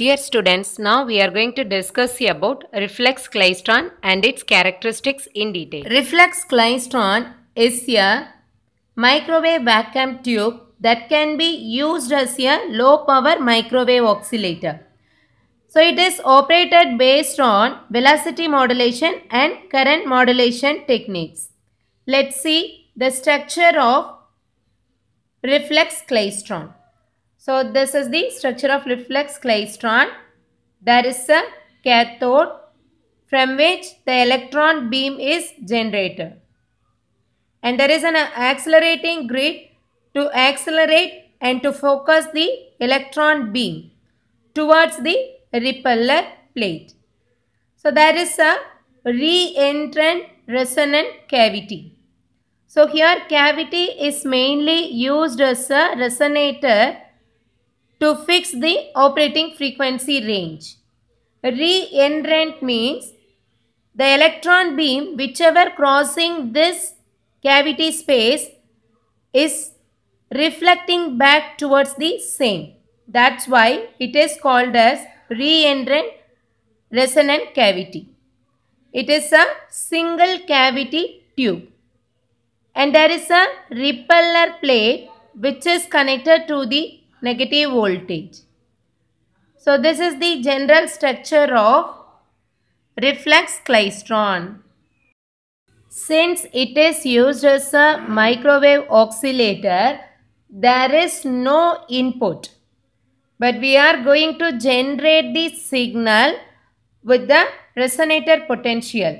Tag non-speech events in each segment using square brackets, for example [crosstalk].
Dear students, now we are going to discuss about reflex klystron and its characteristics in detail. Reflex klystron is a microwave vacuum tube that can be used as a low power microwave oscillator. So it is operated based on velocity modulation and current modulation techniques. Let's see the structure of reflex klystron. So this is the structure of reflex klystron. There is a cathode from which the electron beam is generated. And there is an accelerating grid to accelerate and to focus the electron beam towards the repeller plate. So there is a re-entrant resonant cavity. So here cavity is mainly used as a resonator to fix the operating frequency range. reentrant means the electron beam whichever crossing this cavity space is reflecting back towards the same. That's why it is called as reentrant resonant cavity. It is a single cavity tube. And there is a repeller plate which is connected to the negative voltage. So this is the general structure of reflex klystron. Since it is used as a microwave oscillator, there is no input. But we are going to generate the signal with the resonator potential.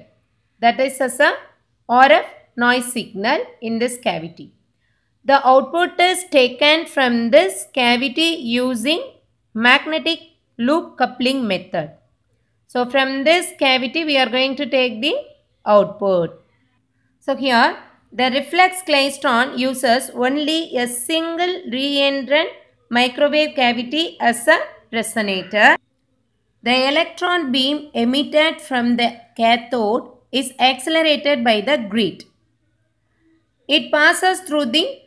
That is as a RF noise signal in this cavity. The output is taken from this cavity using magnetic loop coupling method. So from this cavity we are going to take the output. So here the reflex klystron uses only a single reentrant microwave cavity as a resonator. The electron beam emitted from the cathode is accelerated by the grid. It passes through the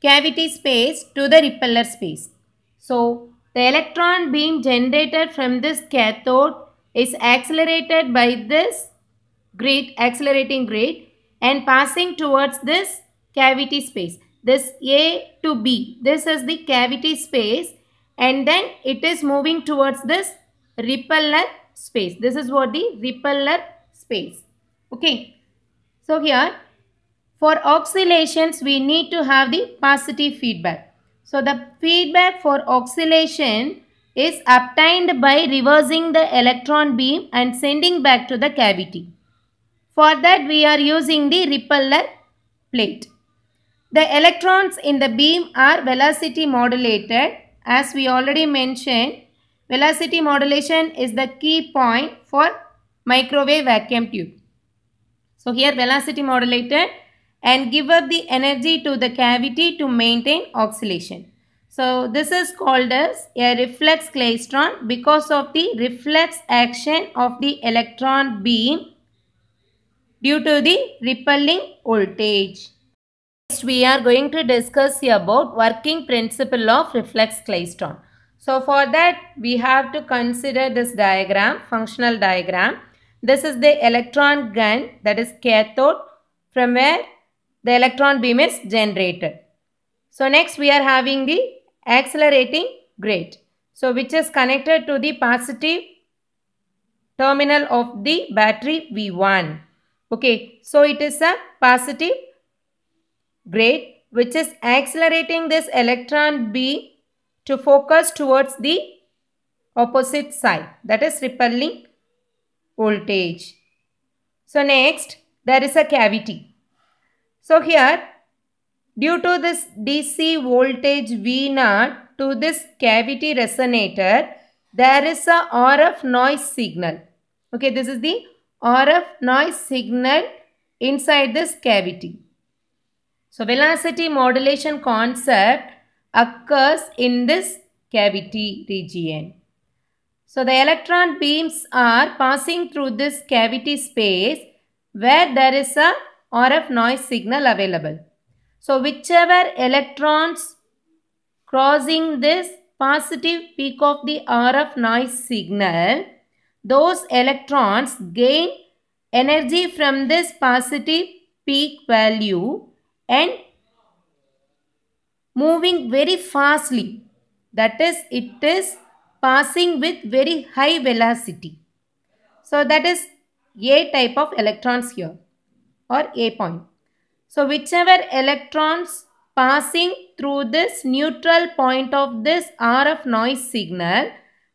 cavity space to the repeller space. So, the electron beam generated from this cathode is accelerated by this grid, accelerating grid, and passing towards this cavity space. This A to B, this is the cavity space and then it is moving towards this repeller space. This is what the repeller space. Okay. So here for oscillations, we need to have the positive feedback. So the feedback for oscillation is obtained by reversing the electron beam and sending back to the cavity. For that, we are using the repeller plate. The electrons in the beam are velocity modulated. As we already mentioned, velocity modulation is the key point for microwave vacuum tube. So here velocity modulated and give up the energy to the cavity to maintain oxidation. So this is called as a reflex klystron because of the reflex action of the electron beam due to the repelling voltage. Next we are going to discuss about working principle of reflex klystron. So for that we have to consider this diagram, functional diagram. This is the electron gun that is cathode from where the electron beam is generated. So next we are having the accelerating grate. So which is connected to the positive terminal of the battery V1. Okay, so it is a positive grate which is accelerating this electron B to focus towards the opposite side that is repelling voltage. So next there is a cavity. So here due to this DC voltage V0 to this cavity resonator there is a RF noise signal. Okay this is the RF noise signal inside this cavity. So velocity modulation concept occurs in this cavity region. So the electron beams are passing through this cavity space where there is a RF noise signal available. So whichever electrons crossing this positive peak of the RF noise signal, those electrons gain energy from this positive peak value and moving very fastly. That is, it is passing with very high velocity. So that is A type of electrons here or A point. So whichever electrons passing through this neutral point of this RF noise signal,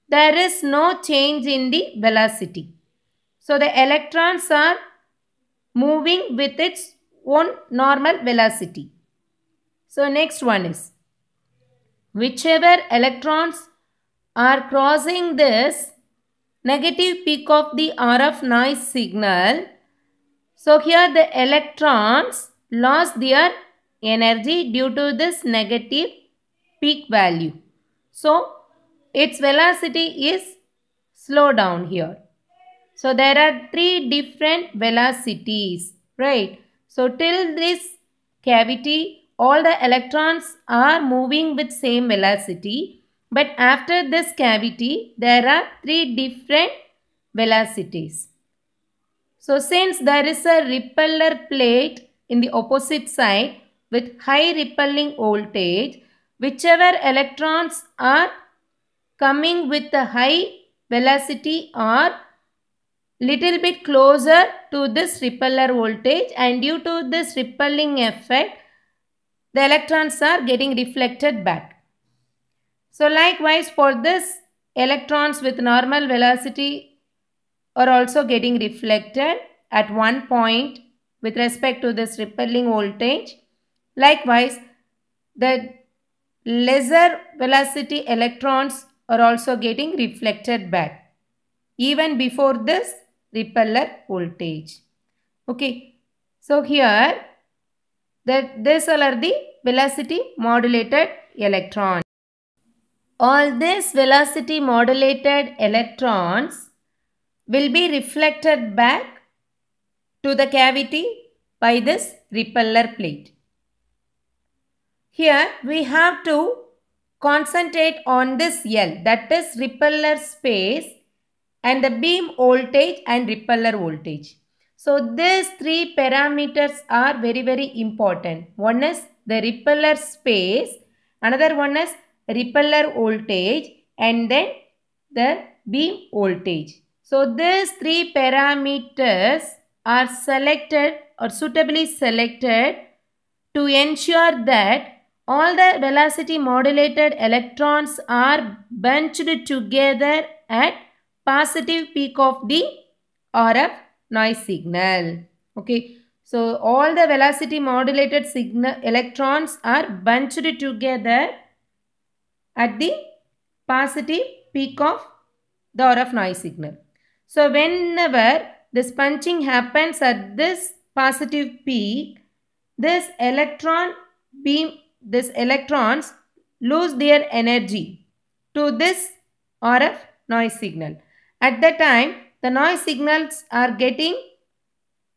there is no change in the velocity. So the electrons are moving with its own normal velocity. So next one is, whichever electrons are crossing this negative peak of the RF noise signal, so here the electrons lost their energy due to this negative peak value. So its velocity is slow down here. So there are three different velocities, right? So till this cavity, all the electrons are moving with same velocity. But after this cavity, there are three different velocities. So since there is a repeller plate in the opposite side with high repelling voltage, whichever electrons are coming with a high velocity are little bit closer to this repeller voltage and due to this repelling effect, the electrons are getting reflected back. So likewise for this electrons with normal velocity are also getting reflected at one point with respect to this repelling voltage. Likewise, the lesser velocity electrons are also getting reflected back even before this repeller voltage. Okay, so here that these are the velocity modulated electrons. All these velocity modulated electrons will be reflected back to the cavity by this repeller plate. Here we have to concentrate on this L that is repeller space and the beam voltage and repeller voltage. So these three parameters are very very important. One is the repeller space, another one is repeller voltage and then the beam voltage. So these three parameters are selected or suitably selected to ensure that all the velocity modulated electrons are bunched together at positive peak of the RF noise signal. Okay. So all the velocity modulated signal electrons are bunched together at the positive peak of the RF noise signal. So whenever this punching happens at this positive peak, this electron beam, this electrons lose their energy to this RF noise signal. At that time, the noise signals are getting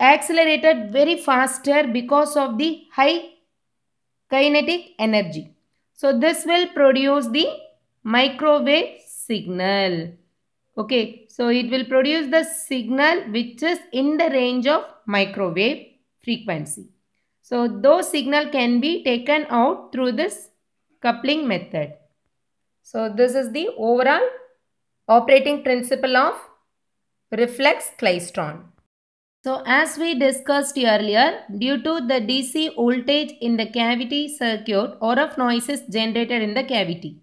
accelerated very faster because of the high kinetic energy. So this will produce the microwave signal. Okay, so it will produce the signal which is in the range of microwave frequency. So those signal can be taken out through this coupling method. So this is the overall operating principle of reflex klystron. So as we discussed earlier, due to the DC voltage in the cavity circuit, RF noise is generated in the cavity.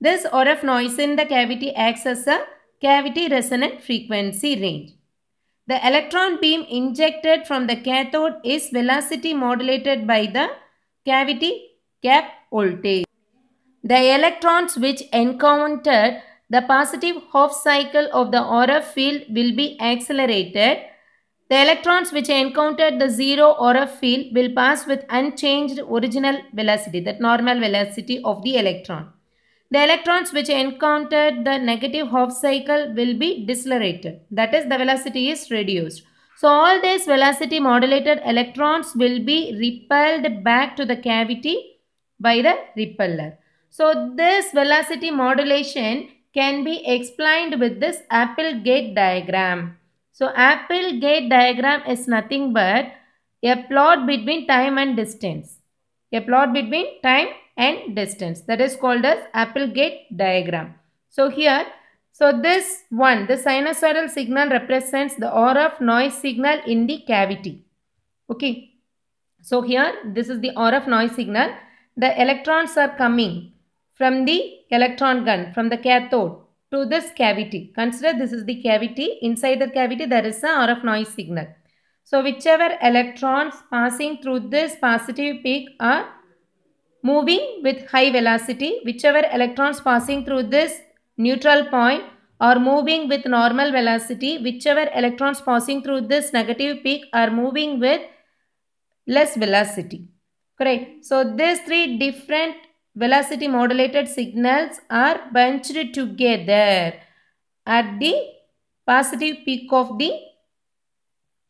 This RF noise in the cavity acts as a cavity resonant frequency range. The electron beam injected from the cathode is velocity modulated by the cavity gap voltage. The electrons which encountered the positive half cycle of the aura field will be accelerated. The electrons which encountered the zero aura field will pass with unchanged original velocity, that normal velocity of the electron the electrons which encountered the negative Hof cycle will be decelerated. That is the velocity is reduced. So all these velocity modulated electrons will be repelled back to the cavity by the repeller. So this velocity modulation can be explained with this apple gate diagram. So apple gate diagram is nothing but a plot between time and distance. A plot between time and distance. That is called as Applegate diagram. So here, so this one, the sinusoidal signal represents the aura of noise signal in the cavity. Okay. So here, this is the aura of noise signal. The electrons are coming from the electron gun, from the cathode to this cavity. Consider this is the cavity. Inside the cavity, there is an aura of noise signal. So whichever electrons passing through this positive peak are moving with high velocity, whichever electrons passing through this neutral point are moving with normal velocity, whichever electrons passing through this negative peak are moving with less velocity. Correct. So, these three different velocity modulated signals are bunched together at the positive peak of the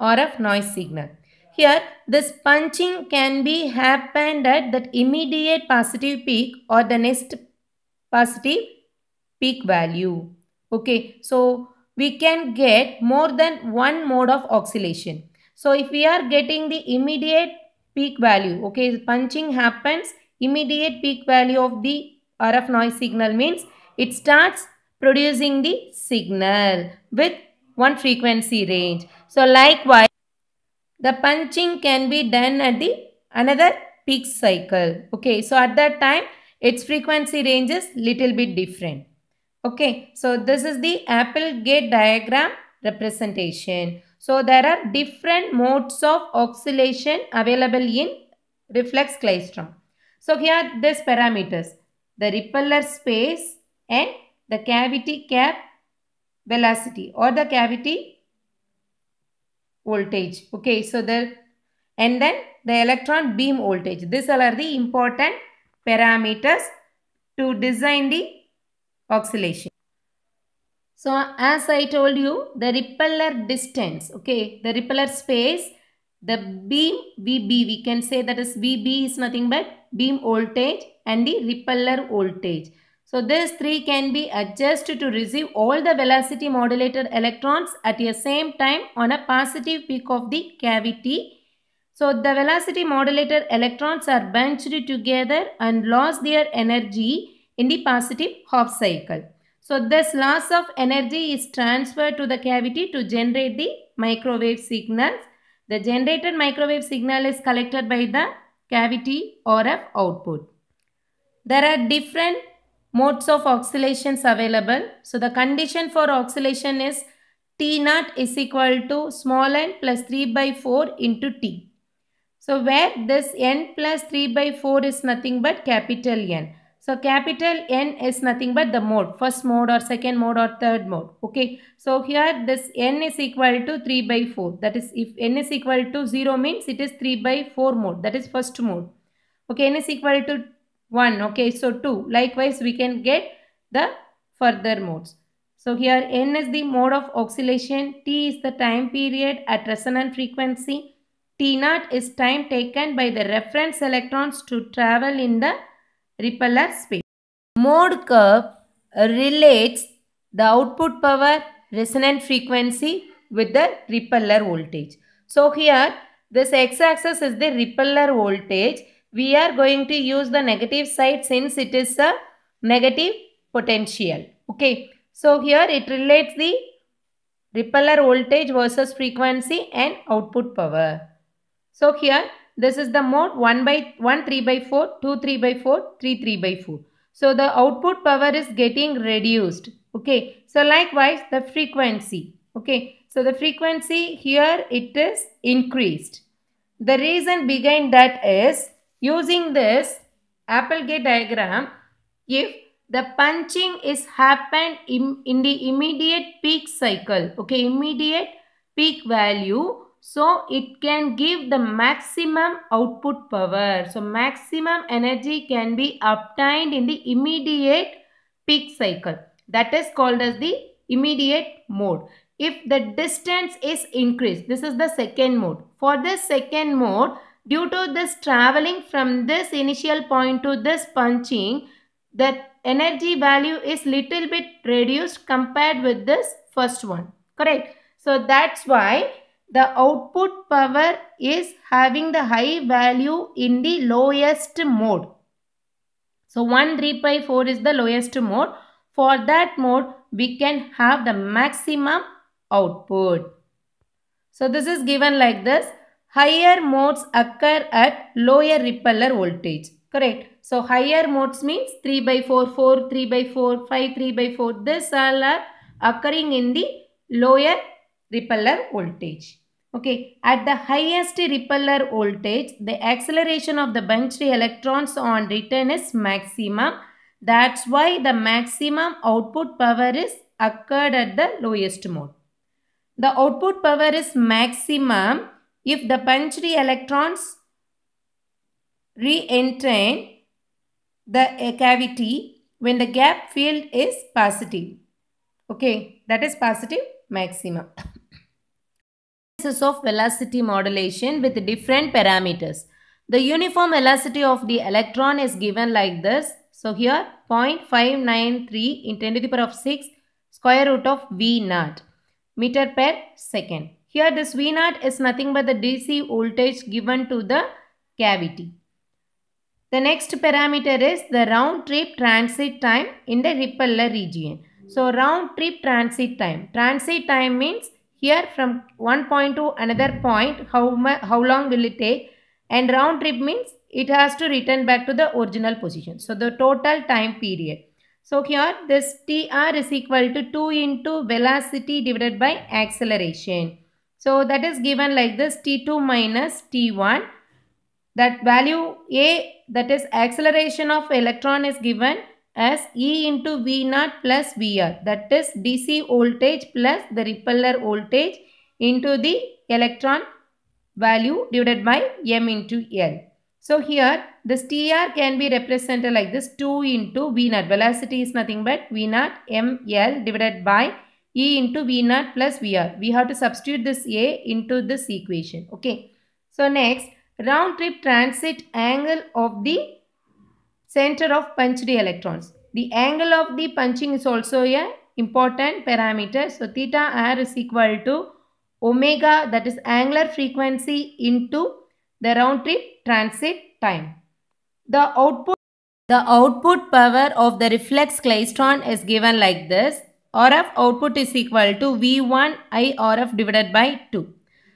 RF noise signal. Here, this punching can be happened at that immediate positive peak or the next positive peak value. Okay, so we can get more than one mode of oscillation. So if we are getting the immediate peak value, okay, punching happens, immediate peak value of the RF noise signal means it starts producing the signal with one frequency range. So likewise, the punching can be done at the another peak cycle. Okay, so at that time, its frequency range is little bit different. Okay, so this is the apple gate diagram representation. So there are different modes of oscillation available in reflex klystron. So here these parameters, the repeller space and the cavity cap velocity or the cavity voltage. Okay, so the and then the electron beam voltage. These are the important parameters to design the oscillation. So as I told you, the repeller distance, okay, the repeller space, the beam VB, we can say that is VB is nothing but beam voltage and the repeller voltage. So these three can be adjusted to receive all the velocity modulated electrons at a same time on a positive peak of the cavity. So the velocity modulated electrons are bunched together and lost their energy in the positive half cycle. So this loss of energy is transferred to the cavity to generate the microwave signals. The generated microwave signal is collected by the cavity RF output. There are different modes of oscillations available. So the condition for oscillation is T naught is equal to small n plus 3 by 4 into T. So where this n plus 3 by 4 is nothing but capital N. So capital N is nothing but the mode, first mode or second mode or third mode. Okay. So here this N is equal to 3 by 4. That is if N is equal to 0 means it is 3 by 4 mode. That is first mode. Okay. N is equal to 1. Okay, so 2. Likewise, we can get the further modes. So here n is the mode of oscillation, t is the time period at resonant frequency, t naught is time taken by the reference electrons to travel in the repeller space. Mode curve relates the output power resonant frequency with the repeller voltage. So here this x axis is the repeller voltage we are going to use the negative side since it is a negative potential. Okay. So here it relates the repeller voltage versus frequency and output power. So here this is the mode 1 by 1 3 by 4 2 3 by 4 3 3 by 4. So the output power is getting reduced. Okay. So likewise the frequency. Okay. So the frequency here it is increased. The reason behind that is Using this Applegate diagram, if the punching is happened in, in the immediate peak cycle, okay, immediate peak value, so it can give the maximum output power. So maximum energy can be obtained in the immediate peak cycle. That is called as the immediate mode. If the distance is increased, this is the second mode. For the second mode, due to this traveling from this initial point to this punching, the energy value is little bit reduced compared with this first one. Correct. So that's why the output power is having the high value in the lowest mode. So 1 3 by 4 is the lowest mode. For that mode, we can have the maximum output. So this is given like this higher modes occur at lower repeller voltage. Correct. So higher modes means 3 by 4, 4, 3 by 4, 5, 3 by 4. This all are occurring in the lower repeller voltage. Okay, at the highest repeller voltage, the acceleration of the bunch electrons on return is maximum. That's why the maximum output power is occurred at the lowest mode. The output power is maximum if the punched electrons re-enter the uh, cavity when the gap field is positive. Okay, that is positive maximum. [coughs] This is of velocity modulation with different parameters. The uniform velocity of the electron is given like this. So here 0.593 in 10 to the power of 6 square root of V naught meter per second. Here this V naught is nothing but the DC voltage given to the cavity. The next parameter is the round trip transit time in the repeller region. So round trip transit time. Transit time means here from one point to another point how, how long will it take and round trip means it has to return back to the original position. So the total time period. So here this TR is equal to 2 into velocity divided by acceleration. So that is given like this t2 minus t1 that value a that is acceleration of electron is given as E into V naught plus VR that is DC voltage plus the repeller voltage into the electron value divided by M into L. So here this TR can be represented like this 2 into V naught velocity is nothing but V naught ML divided by E into V naught plus VR. We have to substitute this A into this equation. Okay. So next, round trip transit angle of the center of punched electrons. The angle of the punching is also a important parameter. So theta r is equal to omega that is angular frequency into the round trip transit time. The output the output power of the reflex klystron is given like this. RF output is equal to V1 i RF divided by 2.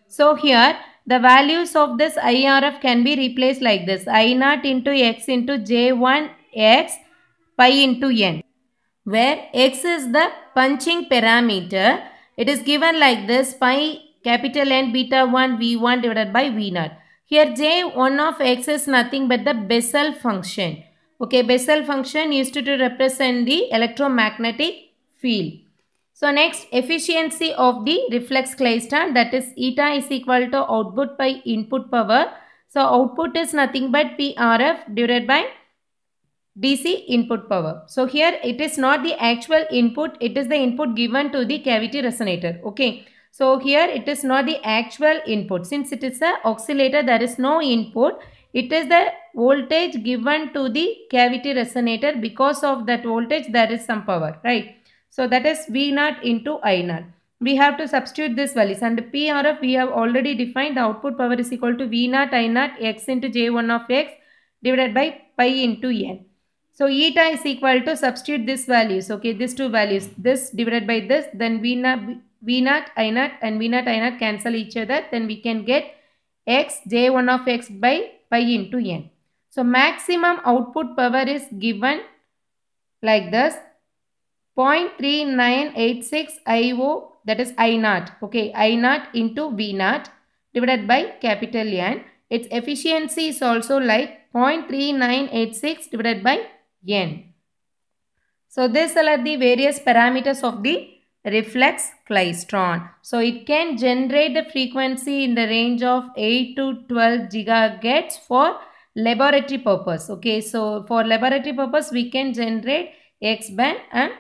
So here the values of this IRF can be replaced like this. i naught into X into J1 X pi into N where X is the punching parameter. It is given like this pi capital N beta 1 V1 divided by V0. Here J1 of X is nothing but the Bessel function. Okay, Bessel function used to represent the electromagnetic field. So next efficiency of the reflex klystron that is eta is equal to output by input power. So output is nothing but PRF divided by DC input power. So here it is not the actual input, it is the input given to the cavity resonator. Okay. So here it is not the actual input. Since it is a oscillator, there is no input. It is the voltage given to the cavity resonator. Because of that voltage, there is some power, right? So that is V naught into I naught. We have to substitute this values and PRF we have already defined the output power is equal to V naught I naught x into J1 of x divided by pi into n. So eta is equal to substitute this values. Okay, these two values. This divided by this, then V naught, V naught, I naught and V naught, I naught cancel each other. Then we can get x J1 of x by pi into n. So maximum output power is given like this. 0.3986 IO that is I naught. Okay, I naught into V naught divided by capital N. Its efficiency is also like 0.3986 divided by N. So this are the various parameters of the reflex klystron. So it can generate the frequency in the range of 8 to 12 gigahertz for laboratory purpose. Okay, so for laboratory purpose we can generate X band and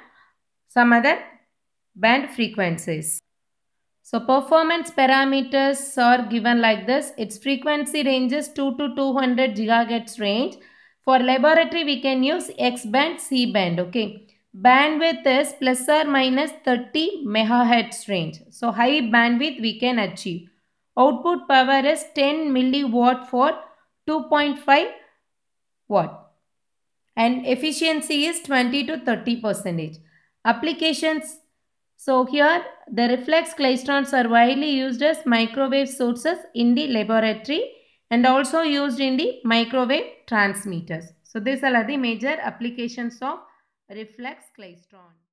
some other band frequencies. So performance parameters are given like this. Its frequency ranges 2 to 200 gigahertz range. For laboratory, we can use X band, C band, okay. Bandwidth is plus or minus 30 megahertz range. So high bandwidth we can achieve. Output power is 10 milliwatt for 2.5 watt. And efficiency is 20 to 30 percentage. Applications. So here the reflex klystrons are widely used as microwave sources in the laboratory and also used in the microwave transmitters. So these are the major applications of reflex klystron.